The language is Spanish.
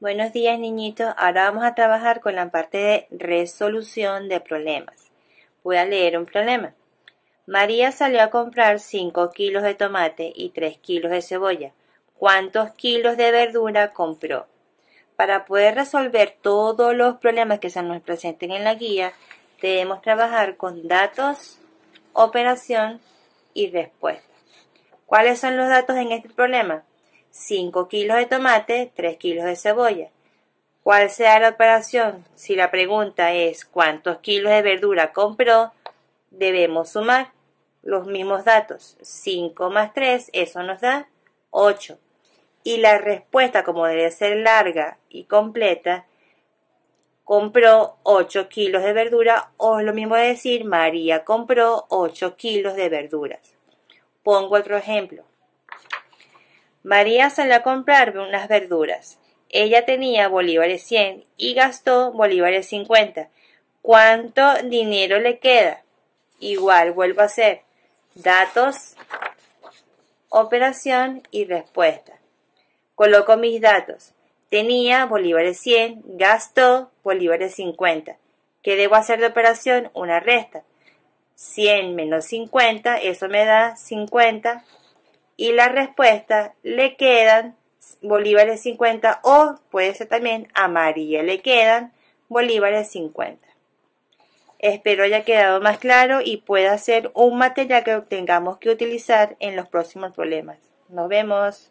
Buenos días niñitos, ahora vamos a trabajar con la parte de resolución de problemas. Voy a leer un problema. María salió a comprar 5 kilos de tomate y 3 kilos de cebolla. ¿Cuántos kilos de verdura compró? Para poder resolver todos los problemas que se nos presenten en la guía, debemos trabajar con datos, operación y respuesta. ¿Cuáles son los datos en este problema? 5 kilos de tomate, 3 kilos de cebolla. ¿Cuál sea la operación? Si la pregunta es cuántos kilos de verdura compró, debemos sumar los mismos datos. 5 más 3, eso nos da 8. Y la respuesta, como debe ser larga y completa, compró 8 kilos de verdura o es lo mismo decir María compró 8 kilos de verduras. Pongo otro ejemplo. María salió a comprarme unas verduras. Ella tenía bolívares 100 y gastó bolívares 50. ¿Cuánto dinero le queda? Igual vuelvo a hacer datos, operación y respuesta. Coloco mis datos. Tenía bolívares 100, gastó bolívares 50. ¿Qué debo hacer de operación? Una resta. 100 menos 50, eso me da 50 y la respuesta le quedan bolívares 50 o puede ser también amarilla, le quedan bolívares 50. Espero haya quedado más claro y pueda ser un material que tengamos que utilizar en los próximos problemas. Nos vemos.